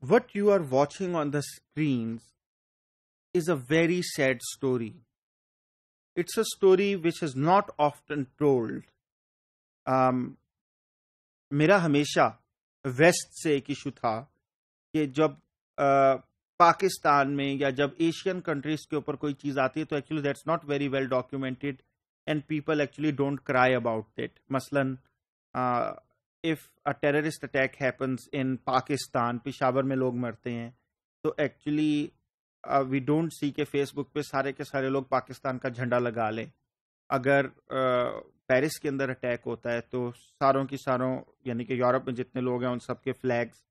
what you are watching on the screens is a very sad story. It's a story which is not often told. Um, मेरा हमेशा waste से एक issue था कि जब आ, पाकिस्तान में या जब एशियन कंट्रीज के ऊपर कोई चीज आती है तो actually that's not very well documented and people actually don't cry about that मसलन if a terrorist attack happens in Pakistan Peshawar में लोग मरते हैं तो एक्चुअली वी डोंट सी के फेसबुक पे सारे के सारे लोग पाकिस्तान का झंडा लगा लें अगर पेरिस uh, के अंदर अटैक होता है तो सारों की सारों यानी कि यूरोप में जितने लोग हैं उन सब के फ्लैग्स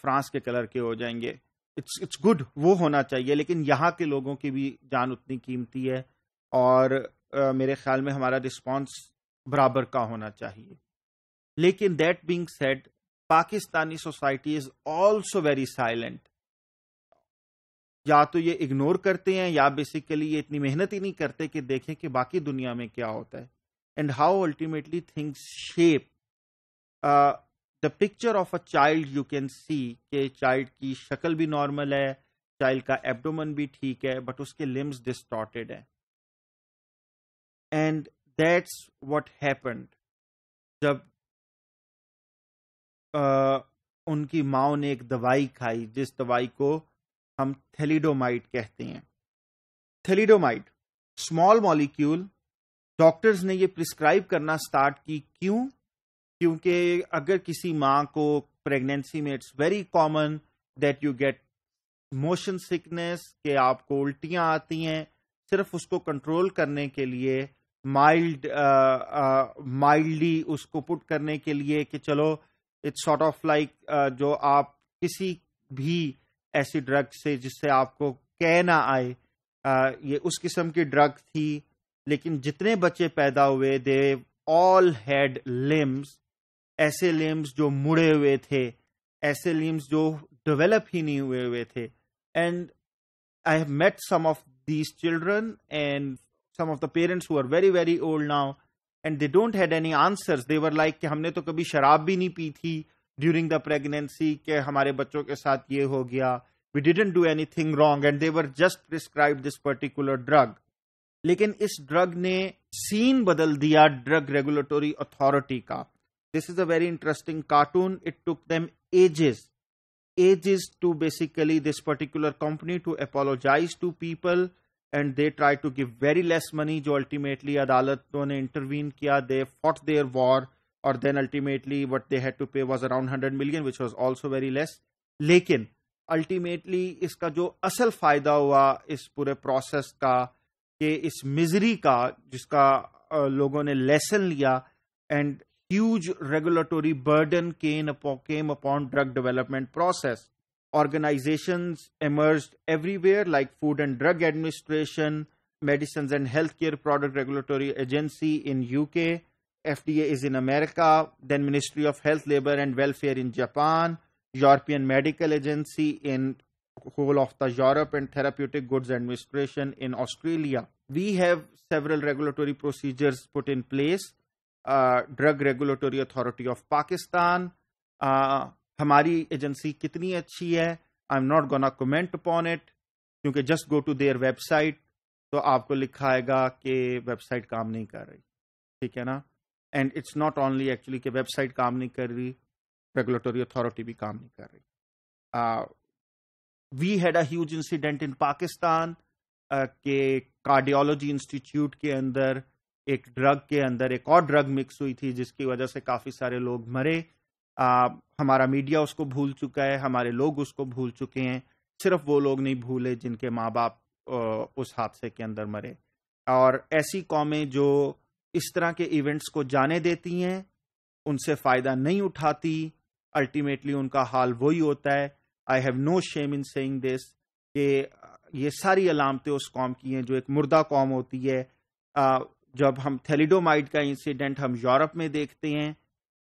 फ्रांस uh, के कलर के हो जाएंगे इट्स इट्स गुड वो होना चाहिए लेकिन यहाँ के लोगों की भी जान उतनी कीमती है और uh, मेरे ख्याल में हमारा रिस्पॉन्स बराबर का होना चाहिए लेकिन that being said Pakistani society is also very silent या तो ये इग्नोर करते हैं या बेसिकली ये इतनी मेहनत ही नहीं करते कि देखें कि बाकी दुनिया में क्या होता है and how ultimately things shape the picture of a child you can see के चाइल्ड की शक्ल भी नॉर्मल है चाइल्ड का एब्डोमन भी ठीक है बट उसके लिम्स डिस्टॉटेड है एंड दैट्स वट हैपन्ड जब उनकी माओ ने एक दवाई खाई जिस दवाई को हम थेलीडोमाइट कहते हैं थेलीडोमाइट स्मॉल मॉलिक्यूल डॉक्टर्स ने ये प्रिस्क्राइब करना स्टार्ट की क्यों क्योंकि अगर किसी माँ को प्रेगनेंसी में it's very common that you get motion sickness के आपको उल्टियाँ आती हैं सिर्फ उसको कंट्रोल करने के लिए माइल्ड माइल्डली उसको पुट करने के लिए कि चलो इट्स शॉर्ट ऑफ लाइक जो आप किसी भी ऐसी ड्रग से जिससे आपको कह ना आए uh, ये उस किस्म की ड्रग थी लेकिन जितने बच्चे पैदा हुए दे ऑल हैड लिम्स ऐसे लिम्स जो मुड़े हुए थे ऐसे लिम्स जो डेवलप ही नहीं हुए हुए थे and I have met some of these children and some of the parents who are very very old now and they don't had any answers they were like कि हमने तो कभी शराब भी नहीं पी थी ड्यूरिंग द प्रेगनेंसी के हमारे बच्चों के साथ ये हो गया we didn't do any thing wrong and they were just prescribe this particular drug लेकिन इस ड्रग ने सीन बदल दिया ड्रग रेगुलेटरी अथॉरिटी का this is a very interesting cartoon it took them ages ages to basically this particular company to apologise to people and they try to give very less money जो ultimately अदालतों ने intervene किया they fought their war और then ultimately what they had to pay was around hundred million which was also very less लेकिन ultimately इसका जो असल फायदा हुआ इस पूरे प्रोसेस का कि इस मिजरी का जिसका लोगों ने लेसन लिया and huge regulatory burden can came upon drug development process organizations emerged everywhere, like Food and Drug Administration, Medicines and Healthcare Product Regulatory Agency in UK, FDA is in America, then Ministry of Health, Labor and Welfare in Japan, European Medical Agency in whole of the Europe and Therapeutic Goods Administration in Australia. We have several regulatory procedures put in place. Uh, Drug Regulatory Authority of Pakistan, uh, हमारी agency कितनी अच्छी है I am not gonna comment upon it क्योंकि just go to their website तो आपको लिखा आएगा कि वेबसाइट काम नहीं कर रही ठीक है ना and it's not only actually कि वेबसाइट काम नहीं कर रही रेगुलेटरी अथॉरिटी भी काम नहीं कर रही we had a incident in Pakistan के कार्डियोलॉजी इंस्टीट्यूट के अंदर एक ड्रग के अंदर एक और ड्रग मिक्स हुई थी जिसकी वजह से काफ़ी सारे लोग मरे आ, हमारा मीडिया उसको भूल चुका है हमारे लोग उसको भूल चुके हैं सिर्फ वो लोग नहीं भूले जिनके माँ बाप उस हादसे के अंदर मरे और ऐसी कौमें जो इस तरह के इवेंट्स को जाने देती हैं उनसे फ़ायदा नहीं उठाती अल्टीमेटली उनका हाल वही होता है I have no shame in saying this कि ये सारी अलामतें उस कौम की हैं जो एक मुर्दा कौम होती है जब हम थेलीडोमाइड का इंसिडेंट हम यूरोप में देखते हैं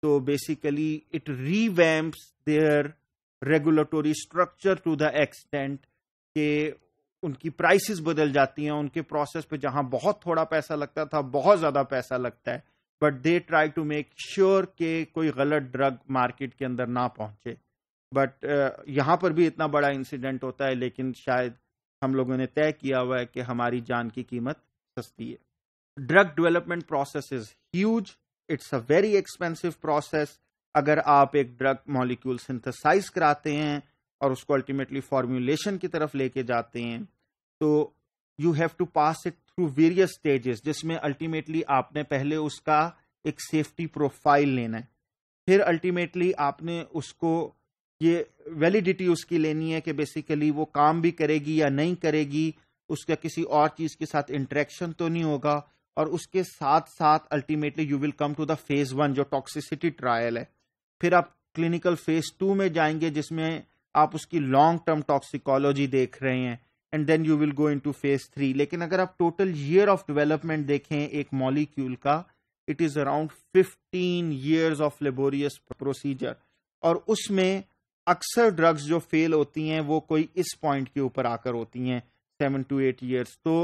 तो basically it revamps their regulatory structure to the extent के उनकी प्राइसिस बदल जाती हैं उनके प्रोसेस पे जहां बहुत थोड़ा पैसा लगता था बहुत ज्यादा पैसा लगता है but they try to make sure के कोई गलत ड्रग मार्केट के अंदर ना पहुंचे बट यहां पर भी इतना बड़ा इंसिडेंट होता है लेकिन शायद हम लोगों ने तय किया हुआ है कि हमारी जान की कीमत सस्ती है drug development process is huge it's a very expensive process अगर आप एक ड्रग मॉलिक्यूल सिंथेसाइज कराते हैं और उसको अल्टीमेटली फॉर्म्यूलेशन की तरफ लेके जाते हैं तो you have to pass it through various stages जिसमें अल्टीमेटली आपने पहले उसका एक सेफ्टी प्रोफाइल लेना है फिर अल्टीमेटली आपने उसको ये वैलिडिटी उसकी लेनी है कि बेसिकली वो काम भी करेगी या नहीं करेगी उसका किसी और चीज के साथ इंटरेक्शन तो नहीं होगा और उसके साथ साथ ultimately you will come to the phase one जो टॉक्सिसिटी ट्रायल है फिर आप क्लिनिकल फेज टू में जाएंगे जिसमें आप उसकी लॉन्ग टर्म टॉक्सिकोलॉजी देख रहे हैं and then you will go into phase three लेकिन अगर आप टोटल ईयर ऑफ डेवलपमेंट देखें एक मॉलिक्यूल का it is around fifteen years of laborious procedure और उसमें अक्सर ड्रग्स जो फेल होती हैं वो कोई इस पॉइंट के ऊपर आकर होती हैं सेवन टू एट ईयर्स तो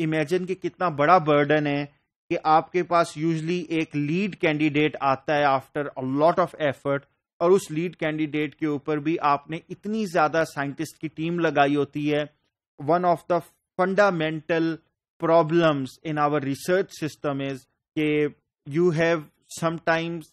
इमेजिन कि कितना बड़ा बर्डन है कि आपके पास यूजली एक लीड कैंडिडेट आता है after a lot of effort और उस लीड कैंडिडेट के ऊपर भी आपने इतनी ज्यादा साइंटिस्ट की टीम लगाई होती है one of the fundamental problems in our research system is के you have sometimes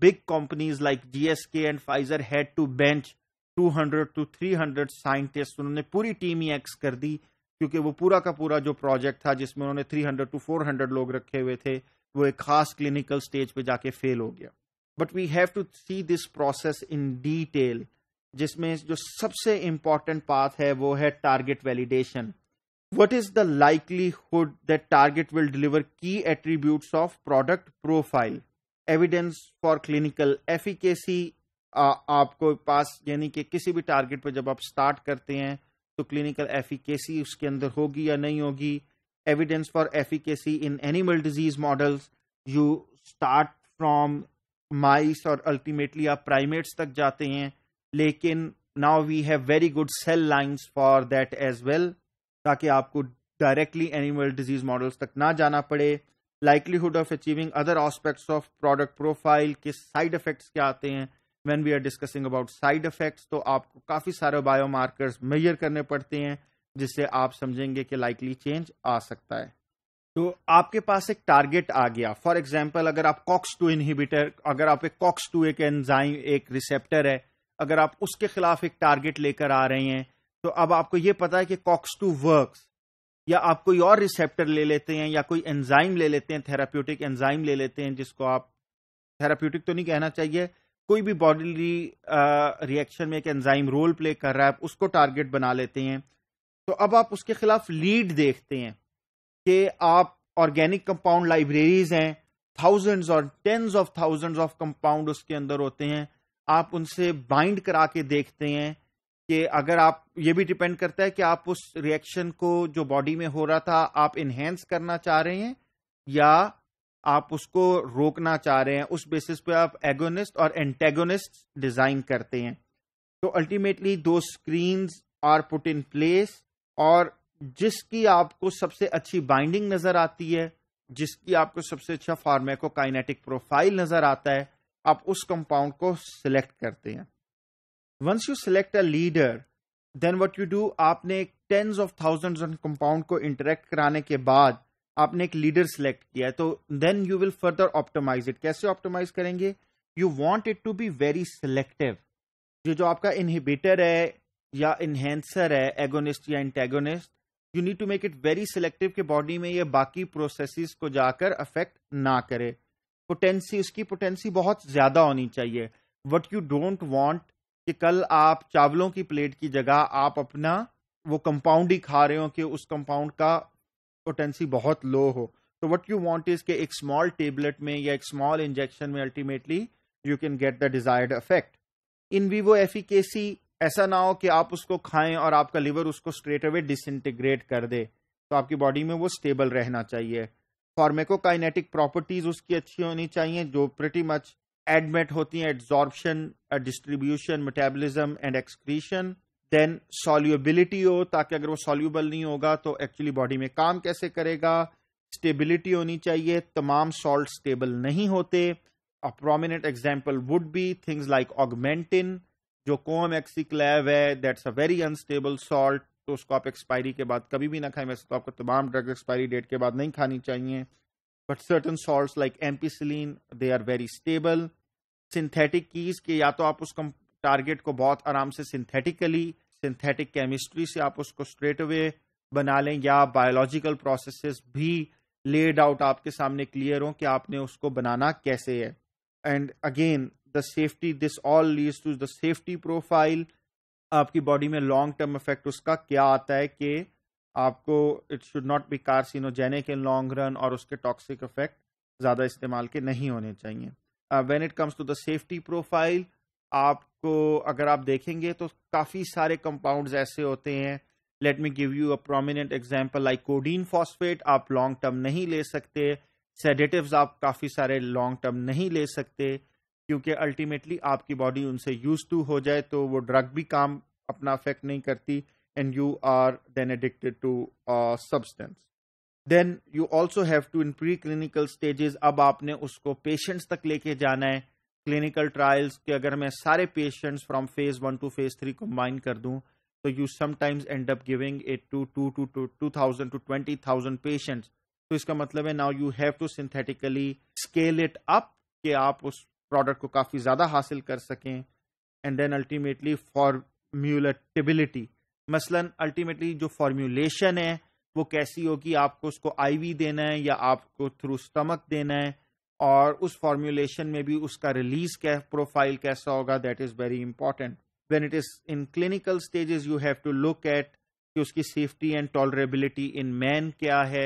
big companies like GSK and Pfizer had to bench 200 to 300 scientist उन्होंने पूरी टीम ही एक्स कर दी क्योंकि वो पूरा का पूरा जो प्रोजेक्ट था जिसमें उन्होंने 300 टू 400 लोग रखे हुए थे वो एक खास क्लिनिकल स्टेज पे जाके फेल हो गया but we have to see this process in detail जिसमें जो सबसे इंपॉर्टेंट पाथ है वो है target validation what is the likelihood that target will deliver key attribute of product profile evidence for clinical efficacy आपको पास यानी कि किसी भी टारगेट पर जब आप स्टार्ट करते हैं तो क्लिनिकल एफिकेसी उसके अंदर होगी या नहीं होगी evidence for efficacy in animal disease models you start from mice और अल्टीमेटली आप प्राइमेट्स तक जाते हैं लेकिन now we have very good cell lines for that as well ताकि आपको डायरेक्टली एनिमल डिजीज मॉडल्स तक ना जाना पड़े likelihood of achieving other aspects of product profile के साइड इफेक्ट्स क्या आते हैं when we are discussing about side effects तो आपको काफी सारे बायोमार्कर्स मेजर करने पड़ते हैं जिससे आप समझेंगे कि लाइकली चेंज आ सकता है तो आपके पास एक टारगेट आ गया फॉर एग्जाम्पल अगर आप कॉक्स टू इनहिबिटर अगर आप एक कॉक्स टू एक एंजाइम एक रिसेप्टर है अगर आप उसके खिलाफ एक टारगेट लेकर आ रहे हैं तो अब आपको ये पता है कि कॉक्स टू वर्क या आप कोई और रिसेप्टर ले लेते हैं या कोई एंजाइम ले लेते हैं थेराप्यूटिक एंजाइम ले लेते हैं जिसको आप थेराप्यूटिक तो नहीं कहना चाहिए कोई भी बॉडीली रिएक्शन में एक एंजाइम रोल प्ले कर रहा है उसको टारगेट बना लेते हैं तो अब आप उसके खिलाफ लीड देखते हैं कि आप ऑर्गेनिक कंपाउंड लाइब्रेरीज हैं थाउजेंड्स और tens of thousands of compound उसके अंदर होते हैं आप उनसे बाइंड करा के देखते हैं कि अगर आप ये भी डिपेंड करता है कि आप उस रिएक्शन को जो बॉडी में हो रहा था आप इन्हेंस करना चाह रहे हैं या आप उसको रोकना चाह रहे हैं उस बेसिस पे आप एगोनिस्ट और एंटेगोनिस्ट डिजाइन करते हैं तो ultimately two screens are put in place और जिसकी आपको सबसे अच्छी बाइंडिंग नजर आती है जिसकी आपको सबसे अच्छा फार्मेको काइनेटिक प्रोफाइल नजर आता है आप उस कंपाउंड को सिलेक्ट करते हैं once you select a leader then what you do आपने tens of thousands on compound को इंटरेक्ट कराने के बाद आपने एक लीडर सिलेक्ट किया है तो then you will further optimise it कैसे ऑप्टोमाइज करेंगे you want it to be very selective जो जो आपका इनहिबिटर है या इन्हेंसर है एगोनिस्ट या antagonist you need to make it very selective के बॉडी में ये बाकी प्रोसेस को जाकर अफेक्ट ना करे पोटेंसी उसकी पोटेंसी बहुत ज्यादा होनी चाहिए वट यू डोंट वॉन्ट कि कल आप चावलों की प्लेट की जगह आप अपना वो कंपाउंड ही खा रहे हो कि उस कंपाउंड का पोटेंसी बहुत लो हो तो वट यू वॉन्ट इज के एक स्मॉल टेबलेट में या एक स्मॉल इंजेक्शन में ultimately you can get the desired effect in vivo efficacy ऐसा ना हो कि आप उसको खाएं और आपका लिवर उसको स्ट्रेट अवे डिसइंटीग्रेट कर दे तो आपकी बॉडी में वो स्टेबल रहना चाहिए फॉर्मेकोकाइनेटिक प्रॉपर्टीज उसकी अच्छी होनी चाहिए जो प्रिटी मच एडमिट होती हैं absorption distribution metabolism and excretion then solubility हो ताकि अगर वो सॉल्यूबल नहीं होगा तो एक्चुअली बॉडी में काम कैसे करेगा स्टेबिलिटी होनी चाहिए तमाम सॉल्ट स्टेबल नहीं होते a prominent example would be things like Augmentin जो कोम एक्सिक्लेव है that's a very unstable salt तो उसको आप एक्सपायरी के बाद कभी भी ना खाएं वैसे तो आपको तमाम ड्रग एक्सपायरी डेट के बाद नहीं खानी चाहिए but certain salt like ampicillin they are very stable synthetic कीज के या तो आप उस टारगेट को बहुत आराम से सिंथेटिकली सिंथेटिक केमिस्ट्री से आप उसको स्ट्रेट अवे बना लें या बायोलॉजिकल प्रोसेसेस भी लेड आउट आपके सामने क्लियर हो कि आपने उसको बनाना कैसे है and again the safety this all leads to the safety profile आपकी बॉडी में लॉन्ग टर्म इफेक्ट उसका क्या आता है कि आपको it should not be carcinogenic in long run और उसके टॉक्सिक इफेक्ट ज़्यादा इस्तेमाल के नहीं होने चाहिए when it comes to the safety profile आपको अगर आप देखेंगे तो काफ़ी सारे कंपाउंड्स ऐसे होते हैं let me give you a prominent example like codeine phosphate आप लॉन्ग टर्म नहीं ले सकते सेडेटिव्स आप काफ़ी सारे लॉन्ग टर्म नहीं ले सकते क्योंकि अल्टीमेटली आपकी बॉडी उनसे यूज टू हो जाए तो वो ड्रग भी काम अपना अफेक्ट नहीं करती and you are then addicted to substance then you also have to in preclinical stages अब आपने उसको पेशेंट्स तक लेके जाना है क्लिनिकल ट्रायल्स के अगर मैं सारे patients from phase one to phase three combine कर दूं तो you sometimes end up giving it to to to to to thousand to twenty thousand patients तो इसका मतलब है now you have to synthetically scale it up कि आप उस प्रोडक्ट को काफ़ी ज़्यादा हासिल कर सकें एंड देन अल्टीमेटली फॉर्म्यूलेटिबिलिटी मसलन अल्टीमेटली जो फॉर्म्यूलेशन है वो कैसी होगी आपको उसको आईवी देना है या आपको थ्रू स्टमक देना है और उस फॉर्मुलेशन में भी उसका रिलीज कै प्रोफाइल कैसा होगा that is very important when it is in clinical stages you have to look at कि उसकी safety and tolerability in man क्या है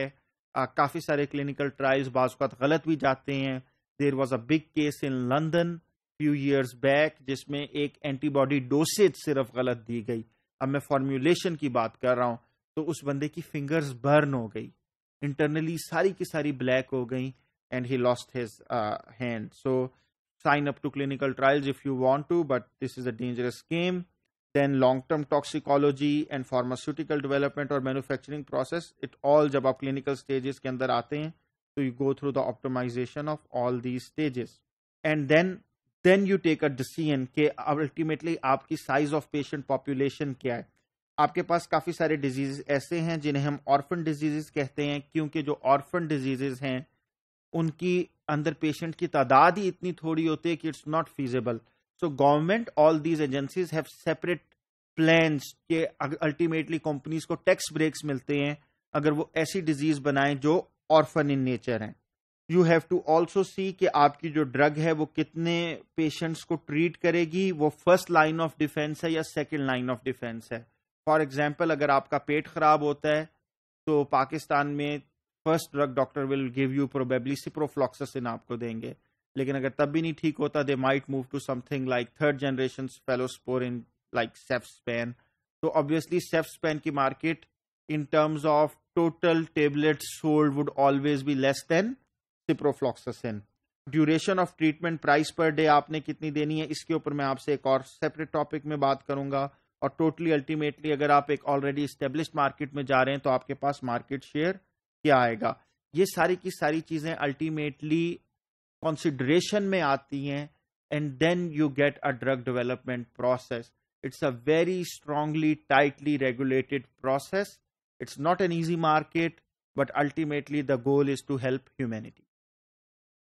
काफ़ी सारे क्लिनिकल ट्रायल्स बाज़ात गलत भी जाते हैं there was a big case in London few years back जिसमें एक एंटीबॉडी डोसेज सिर्फ गलत दी गई अब मैं फॉर्मुलेशन की बात कर रहा हूँ तो उस बंदे की फिंगर्स बर्न हो गई इंटरनली सारी की सारी ब्लैक हो गई and he lost his uh, hand. So sign up to clinical trials if you want to, but this is a dangerous game. Then long-term toxicology and pharmaceutical development or manufacturing process, it all जब आप clinical stages ke अंदर आते हैं, so you go through the optimization of all these stages, and then then you take a decision कि ultimately आपकी size of patient population kya hai? आपके पास काफ़ी सारे diseases ऐसे हैं जिन्हें हम ऑर्फन डिजीजेस कहते हैं क्योंकि जो ऑर्फन डिजीजेस हैं उनकी अंदर पेशेंट की तादाद ही इतनी थोड़ी होती है कि it's not feasible so government all these agencies have separate plans के अल्टीमेटली कंपनीज को टैक्स ब्रेक्स मिलते हैं अगर वो ऐसी डिजीज बनाएं जो ऑर्फन इन नेचर हैं you have to also see कि आपकी जो ड्रग है वो कितने पेशेंट्स को ट्रीट करेगी वो फर्स्ट लाइन ऑफ डिफेंस है या सेकेंड लाइन ऑफ डिफेंस है फॉर एग्जाम्पल अगर आपका पेट खराब होता है तो पाकिस्तान में first drug doctor will give you probably ciprofloxacin आपको देंगे लेकिन अगर तब भी नहीं ठीक होता they might move to something like third generation in like Spain तो ऑब्वियसली स्पेन की market in terms of total tablet sold would always be less than ciprofloxacin duration of treatment price per day आपने कितनी देनी है इसके ऊपर मैं आपसे एक और सेपरेट टॉपिक में बात करूंगा और टोटली अल्टीमेटली अगर आप एक ऑलरेडी स्टेब्लिश मार्केट में जा रहे हैं तो आपके पास मार्केट शेयर क्या आएगा ये सारी की सारी चीजें अल्टीमेटली कॉन्सिडरेशन में आती हैं and then you get a drug development process it's a very strongly tightly regulated process it's not an easy market but ultimately the goal is to help humanity